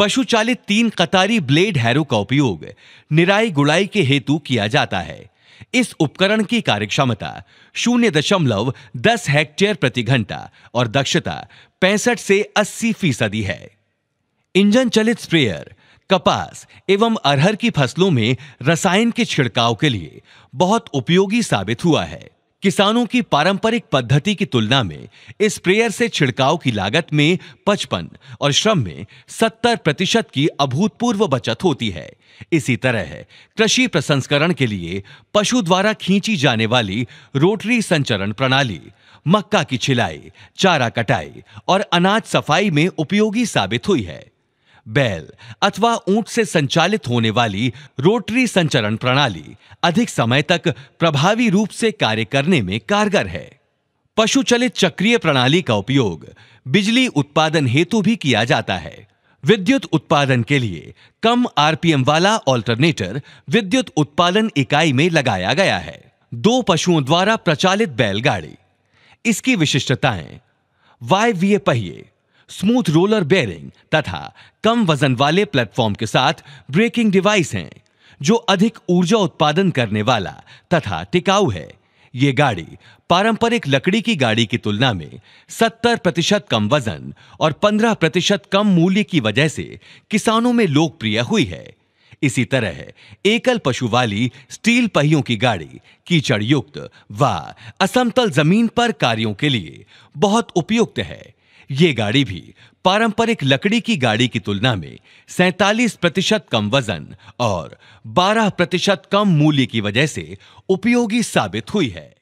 पशु चालित तीन कतारी ब्लेड हैरो का उपयोग निराई गुड़ाई के हेतु किया जाता है इस उपकरण की कार्यक्षमता शून्य दशमलव दस हेक्टेयर प्रति घंटा और दक्षता पैंसठ से अस्सी फीसदी है इंजन चलित स्प्रेयर कपास एवं अरहर की फसलों में रसायन के छिड़काव के लिए बहुत उपयोगी साबित हुआ है किसानों की पारंपरिक पद्धति की तुलना में इस स्प्रेयर से छिड़काव की लागत में पचपन और श्रम में सत्तर प्रतिशत की अभूतपूर्व बचत होती है इसी तरह कृषि प्रसंस्करण के लिए पशु द्वारा खींची जाने वाली रोटरी संचरण प्रणाली मक्का की छिलाई चारा कटाई और अनाज सफाई में उपयोगी साबित हुई है बैल अथवा ऊंट से संचालित होने वाली रोटरी संचरण प्रणाली अधिक समय तक प्रभावी रूप से कार्य करने में कारगर है पशु चलित चक्रीय प्रणाली का उपयोग बिजली उत्पादन हेतु भी किया जाता है विद्युत उत्पादन के लिए कम आरपीएम वाला ऑल्टरनेटर विद्युत उत्पादन इकाई में लगाया गया है दो पशुओं द्वारा प्रचालित बैलगाड़ी इसकी विशिष्टताएं वायवीय पहिए स्मूथ रोलर बेयरिंग तथा कम वजन वाले प्लेटफॉर्म के साथ ब्रेकिंग डिवाइस हैं जो अधिक ऊर्जा उत्पादन करने वाला तथा टिकाऊ है ये गाड़ी पारंपरिक लकड़ी की गाड़ी की तुलना में 70 प्रतिशत कम वजन और 15 प्रतिशत कम मूल्य की वजह से किसानों में लोकप्रिय हुई है इसी तरह एकल पशु वाली स्टील पहियों की गाड़ी कीचड़ युक्त व असमतल जमीन पर कार्यों के लिए बहुत उपयुक्त है ये गाड़ी भी पारंपरिक लकड़ी की गाड़ी की तुलना में सैतालीस प्रतिशत कम वजन और 12 प्रतिशत कम मूल्य की वजह से उपयोगी साबित हुई है